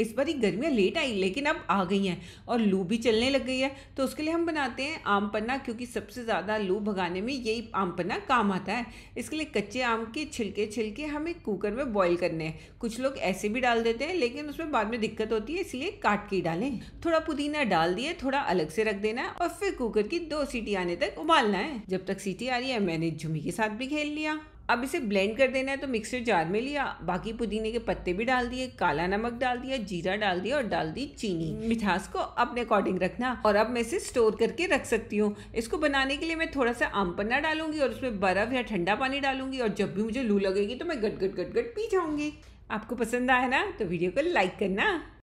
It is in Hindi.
इस बार ही गर्मियाँ लेट आई लेकिन अब आ गई हैं और लू भी चलने लग गई है तो उसके लिए हम बनाते हैं आम पन्ना क्योंकि सबसे ज़्यादा लू भगाने में यही आम पन्ना काम आता है इसके लिए कच्चे आम के छिलके छिलके हमें कुकर में बॉईल करने हैं कुछ लोग ऐसे भी डाल देते हैं लेकिन उसमें बाद में दिक्कत होती है इसलिए काट के डालें थोड़ा पुदीना डाल दिए थोड़ा अलग से रख देना है और फिर कुकर की दो सीटी आने तक उबालना है जब तक सीटी आ रही है मैंने झुमी के साथ भी खेल लिया अब इसे ब्लेंड कर देना है तो मिक्सर जार में लिया बाकी पुदीने के पत्ते भी डाल दिए काला नमक डाल दिया जीरा डाल दिया और डाल दी चीनी हम्म। मिठास को अपने अकॉर्डिंग रखना और अब मैं इसे स्टोर करके रख सकती हूँ इसको बनाने के लिए मैं थोड़ा सा आम पन्ना डालूंगी और उसमें बर्फ या ठंडा पानी डालूंगी और जब भी मुझे लू लगेगी तो मैं गट गट गट गट पी जाऊंगी आपको पसंद आया ना तो वीडियो को लाइक करना